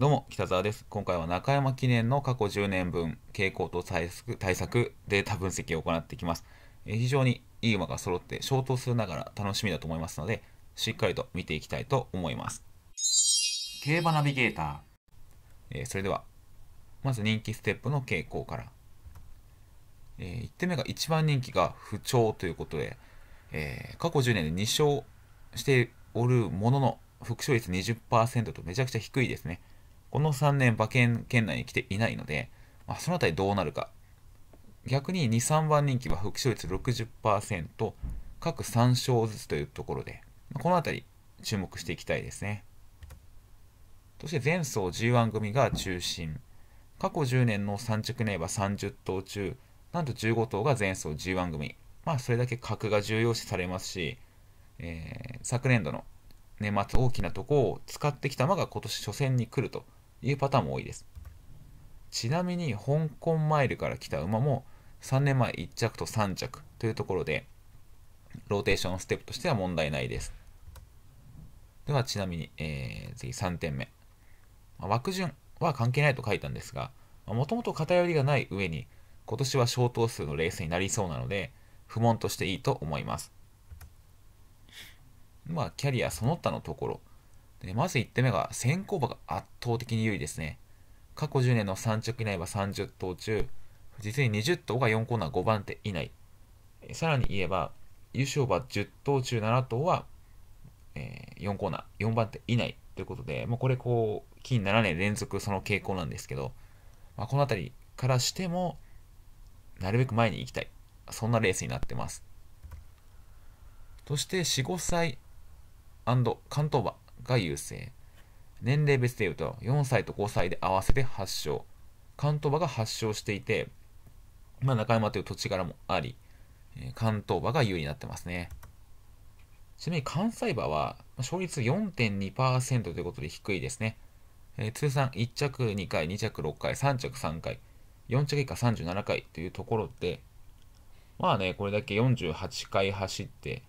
どうも、北沢です。今回は中山記念の過去10年分、傾向と対策対策データ分析を行っていきます。え非常にいい馬が揃って消灯するながら楽しみだと思いますので、しっかりと見ていきたいと思います。競馬ナビゲーター。えそれでは、まず人気ステップの傾向から。え1点目が一番人気が不調ということで、え過去10年で2勝しておるものの、復勝率20%とめちゃくちゃ低いですね。この3年馬券圏内に来ていないので、まあ、その辺りどうなるか。逆に2、3番人気は復勝率60%、各3勝ずつというところで、この辺り注目していきたいですね。そして前走 G1 組が中心。過去10年の3着名は30頭中、なんと15頭が前走 G1 組。まあ、それだけ格が重要視されますし、えー、昨年度の年末大きなとこを使ってきた馬が今年初戦に来るというパターンも多いです。ちなみに香港マイルから来た馬も3年前1着と3着というところでローテーションステップとしては問題ないです。ではちなみに、えー、次3点目。ま枠順は関係ないと書いたんですが、もともと偏りがない上に今年は小頭数のレースになりそうなので不問としていいと思います。まあキャリアその他のところでまず1点目が先行馬が圧倒的に有利ですね。過去10年の3着以内は30頭中、実に20頭が4コーナー5番手以内。さらに言えば、優勝馬10頭中7頭は、えー、4コーナー4番手以内ということで、まあ、これこう、金7年連続その傾向なんですけど、まあ、この辺りからしても、なるべく前に行きたい。そんなレースになってます。そして、4、5歳関東馬。が優勢。年齢別でいうと、4歳と5歳で合わせて8勝。関東馬が発症していて、まあ、中山という土地柄もあり、関東馬が優位になってますね。ちなみに関西馬は、勝率4.2%ということで低いですね。えー、通算1着2回、2着6回、3着3回、4着以下37回というところで、まあね、これだけ48回走って、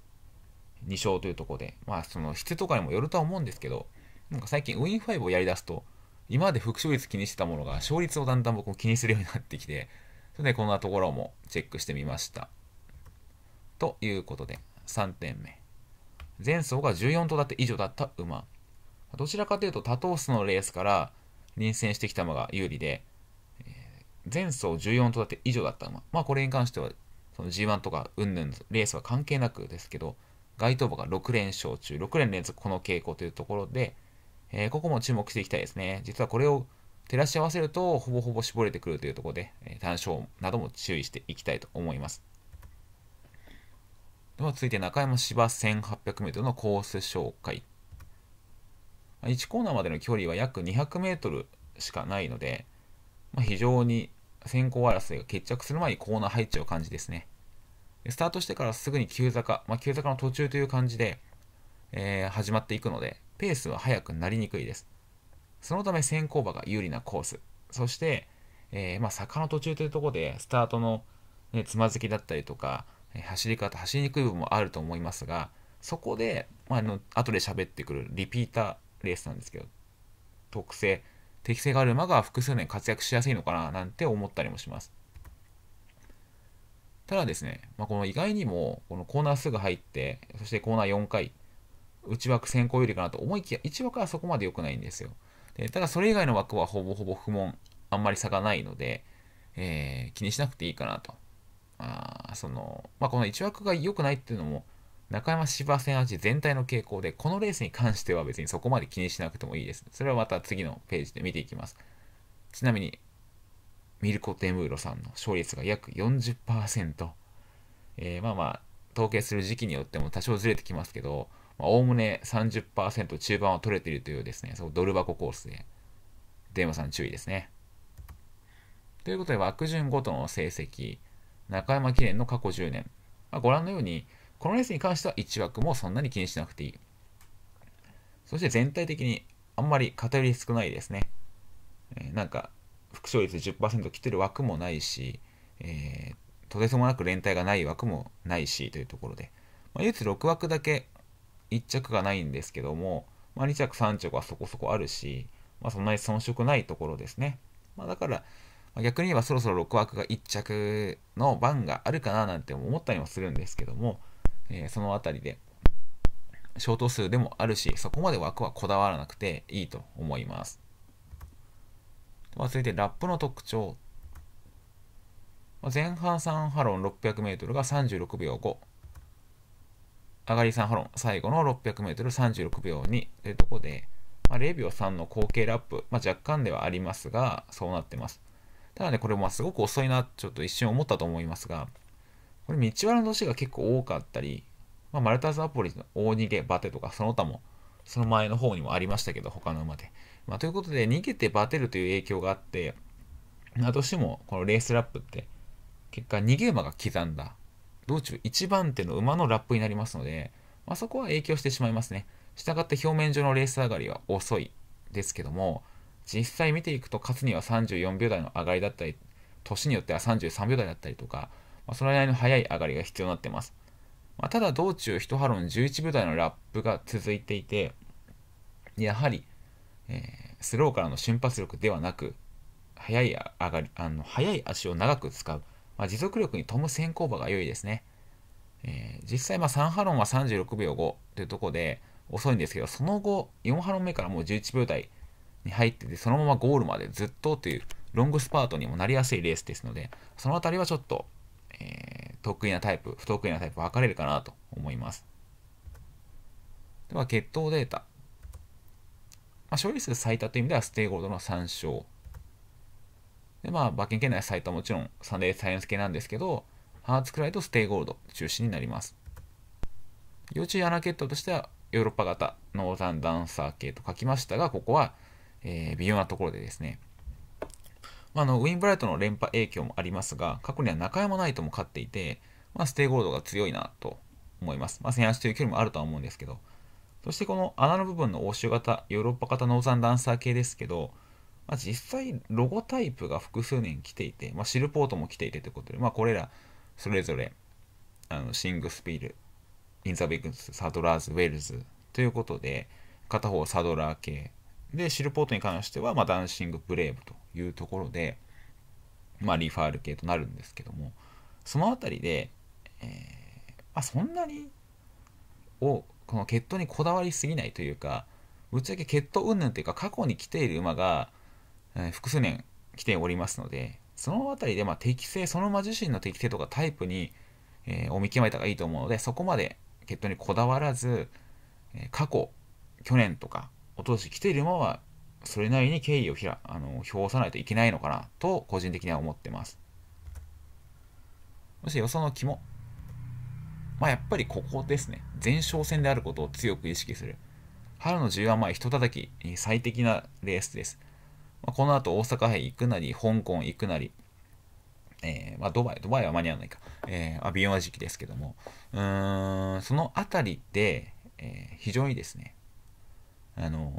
2勝というところで、まあ、その質とかにもよるとは思うんですけど、なんか最近ウィン5をやりだすと、今まで復勝率気にしてたものが勝率をだんだん僕も気にするようになってきて、それでこんなところもチェックしてみました。ということで、3点目。前走が14頭だって以上だった馬。どちらかというと多頭数のレースから臨戦してきた馬が有利で、前走14頭だって以上だった馬。まあこれに関してはその G1 とかうんぬんレースは関係なくですけど、該当馬が6連勝中、6連連続この傾向というところで、えー、ここも注目していきたいですね。実はこれを照らし合わせると、ほぼほぼ絞れてくるというところで、えー、単勝なども注意していきたいと思います。では続いて中山芝 1800m のコース紹介。1コーナーまでの距離は約 200m しかないので、まあ、非常に先行争いが決着する前にコーナー配置を感じですね。スタートしてからすぐに急坂、まあ、急坂の途中という感じで、えー、始まっていくので、ペースは速くなりにくいです。そのため先行馬が有利なコース、そして、えー、まあ、坂の途中というところで、スタートの、ね、つまずきだったりとか、走り方、走りにくい部分もあると思いますが、そこで、まあ、あの後で喋ってくるリピーターレースなんですけど、特性、適性がある馬が複数年活躍しやすいのかななんて思ったりもします。ただですね、まあ、この意外にも、このコーナーすぐ入って、そしてコーナー4回、内枠先行有利かなと思いきや、1枠はそこまで良くないんですよ。でただそれ以外の枠はほぼほぼ不問、あんまり差がないので、えー、気にしなくていいかなと。あそのまあ、この1枠が良くないっていうのも、中山芝戦味全体の傾向で、このレースに関しては別にそこまで気にしなくてもいいです。それはまた次のページで見ていきます。ちなみに、ミルコ・テムーロさんの勝率が約40%。えー、まあまあ、統計する時期によっても多少ずれてきますけど、おおむね30%中盤は取れているというですね、そのドル箱コースで、デーマさん注意ですね。ということで、枠順ごとの成績、中山記念の過去10年、まあ、ご覧のように、このレースに関しては1枠もそんなに気にしなくていい。そして全体的にあんまり偏り少ないですね。えー、なんか、副勝率10%きてる枠もないし、えー、とてつもなく連帯がない枠もないしというところで、まあ、唯一6枠だけ1着がないんですけども、まあ、2着3着はそこそこあるし、まあ、そんなに遜色ないところですね、まあ、だから逆に言えばそろそろ6枠が1着の番があるかななんて思ったりもするんですけども、えー、その辺りで消灯数でもあるしそこまで枠はこだわらなくていいと思いますまあ、続いてラップの特徴。まあ、前半3ハロン 600m が36秒5。上がり3ハロン、最後の 600m36 秒2というところで、まあ、0秒3の後傾ラップ、まあ、若干ではありますが、そうなってます。ただね、これもすごく遅いな、ちょっと一瞬思ったと思いますが、これ、道割の年が結構多かったり、まあ、マルタズ・アポリの大逃げ、バテとか、その他もその前の方にもありましたけど、他の馬で。まあ、ということで、逃げてバテるという影響があって、まあ、どうしてもこのレースラップって、結果逃げ馬が刻んだ、道中1番手の馬のラップになりますので、まあ、そこは影響してしまいますね。したがって表面上のレース上がりは遅いですけども、実際見ていくと勝つには34秒台の上がりだったり、年によっては33秒台だったりとか、まあ、それなりの速い上がりが必要になってます。まあ、ただ道中一波論11部隊のラップが続いていてやはり、えー、スローからの瞬発力ではなく速い上がりあの速い足を長く使う、まあ、持続力に富む先行馬が良いですね、えー、実際まあ3波論は36秒5というところで遅いんですけどその後4波論目からもう11秒台に入っててそのままゴールまでずっとというロングスパートにもなりやすいレースですのでその辺りはちょっと、えー得意なタイプ、不得意なタイプ分かれるかなと思います。では、血統データ。まあ、処理数最多という意味では、ステイゴールドの3勝。で、まあ、馬券圏内最多はもちろんサンデーサイエンス系なんですけど、ハーツクライド、ステイゴールド中心になります。要注意ケットとしては、ヨーロッパ型ノーザンダンサー系と書きましたが、ここは、えー、微妙なところでですね、まあ、のウィンブライトの連覇影響もありますが、過去には中山ナイトも勝っていて、まあ、ステイゴールドが強いなと思います。まあ、先足という距離もあるとは思うんですけど、そしてこの穴の部分の欧州型、ヨーロッパ型ノーザンダンサー系ですけど、まあ、実際ロゴタイプが複数年来ていて、まあ、シルポートも来ていてということで、まあ、これらそれぞれあのシングスピール、インザビッグス、サドラーズ、ウェルズということで、片方サドラー系、で、シルポートに関しては、まあ、ダンシングブレイブというところで、まあ、リファール系となるんですけども、その辺りで、えー、まあ、そんなに、を、この血統にこだわりすぎないというか、ぶっちゃけ血統云々というか、過去に来ている馬が、えー、複数年来ておりますので、その辺りで、まあ、適性、その馬自身の適性とかタイプに、えー、お見極めた方がいいと思うので、そこまで血統にこだわらず、え過去、去年とか、おとし来ているのは、それなりに敬意をひらあの表さないといけないのかなと、個人的には思ってます。そしてよその肝。まあ、やっぱりここですね。前哨戦であることを強く意識する。春の G1 前、たたきに最適なレースです。まあ、この後、大阪へ行くなり、香港行くなり、えー、まあ、ドバイ、ドバイは間に合わないか、えー、まあ、ヨ妙は時期ですけども、うーん、そのあたりで、えー、非常にですね、あの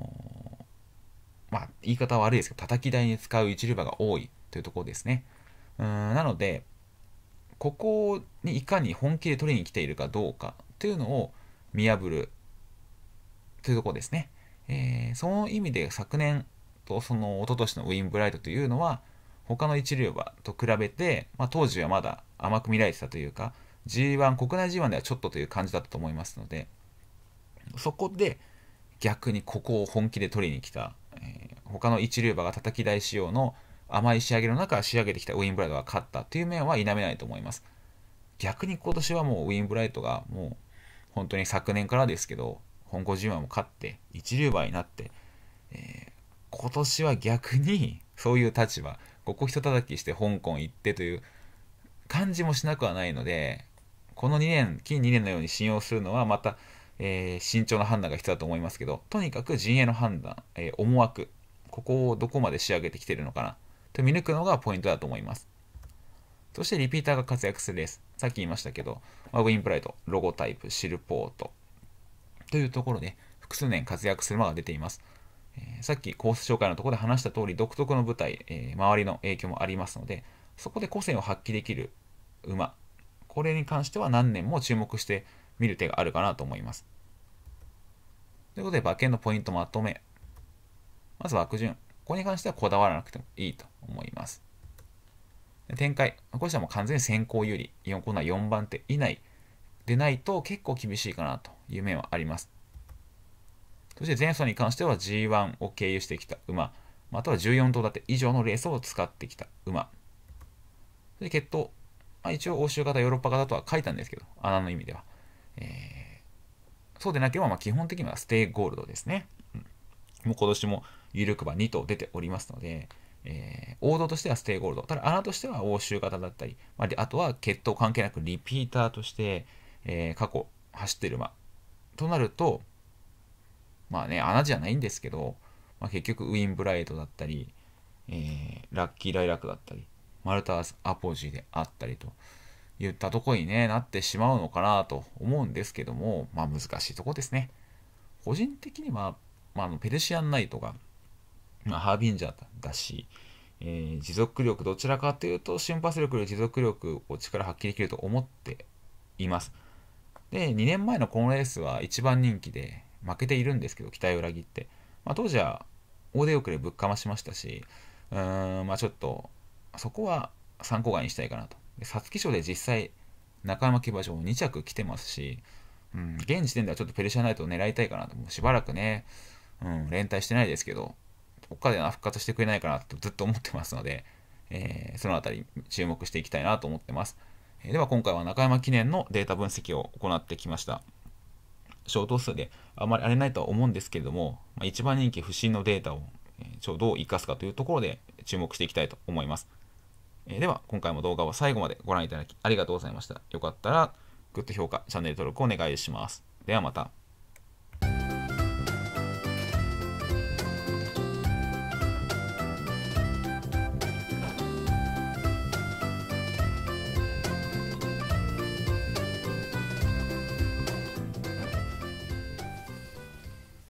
ー、まあ、言い方は悪いですけど、叩き台に使う一流馬が多いというところですね。うんなので、ここにいかに本気で取りに来ているかどうかというのを見破るというところですね。えー、その意味で昨年とその一昨年のウィンブライトというのは、他の一流馬と比べて、まあ、当時はまだ甘く見られてたというか、G1、国内 G1 ではちょっとという感じだったと思いますので、そこで、逆にここを本気で取りに来た、えー、他の一流馬が叩き台仕様の甘い仕上げの中仕上げてきたウィンブライトが勝ったという面は否めないと思います逆に今年はもうウィンブライトがもう本当に昨年からですけど本郷人はも勝って一流馬になって、えー、今年は逆にそういう立場ここひと叩きして香港行ってという感じもしなくはないのでこの2年近2年のように信用するのはまたえー、慎重な判断が必要だと思いますけど、とにかく陣営の判断、えー、思惑、ここをどこまで仕上げてきてるのかな、と見抜くのがポイントだと思います。そしてリピーターが活躍するレース。さっき言いましたけど、まあ、ウィンプライド、ロゴタイプ、シルポート。というところで、複数年活躍する馬が出ています。えー、さっきコース紹介のところで話した通り、独特の舞台、えー、周りの影響もありますので、そこで個性を発揮できる馬。これに関しては何年も注目して見る手があるかなと思います。ということで、馬券のポイントまとめ。まず枠順。ここに関してはこだわらなくてもいいと思います。展開。こちらも完全に先行有利。4コーナー4番手以内でないと結構厳しいかなという面はあります。そして前走に関しては G1 を経由してきた馬、または14頭立て以上のレースを使ってきた馬。で、決闘。まあ、一応欧州型、ヨーロッパ型とは書いたんですけど、穴の意味では。そうでなければ、ま基本的にはステイゴールドですね。うん、もう今年も有力馬2頭出ておりますので、えー、王道としてはステイゴールド。ただ、穴としては欧州型だったり、まあ、あとは血統関係なくリピーターとして、えー、過去走ってる馬。となると、まあね、穴じゃないんですけど、まあ、結局ウィンブライトだったり、えー、ラッキーライラックだったり、マルターズ・アポジーであったりと、言ったとこに、ね、なってしまうのかなと思うんですけども、まあ難しいとこですね。個人的には、まあ、あのペルシアンナイトが、まあ、ハービンジャーだし、えー、持続力、どちらかというと瞬発力より持続力を力発揮できると思っています。で、2年前のこのレースは一番人気で負けているんですけど、期待を裏切って。まあ、当時は大手遅れぶっかましましたし、うーん、まあちょっと、そこは参考外にしたいかなと。皐月賞で実際、中山騎馬場2着来てますし、うん、現時点ではちょっとペルシャナイトを狙いたいかなと、もうしばらくね、うん、連帯してないですけど、岡で復活してくれないかなとずっと思ってますので、えー、そのあたり注目していきたいなと思ってます。えー、では今回は中山記念のデータ分析を行ってきました。衝等数であまり荒れないとは思うんですけれども、まあ、一番人気不振のデータをちょうどう生かすかというところで注目していきたいと思います。えー、では、今回も動画を最後までご覧いただきありがとうございました。よかったら、グッド評価、チャンネル登録お願いします。ではまた。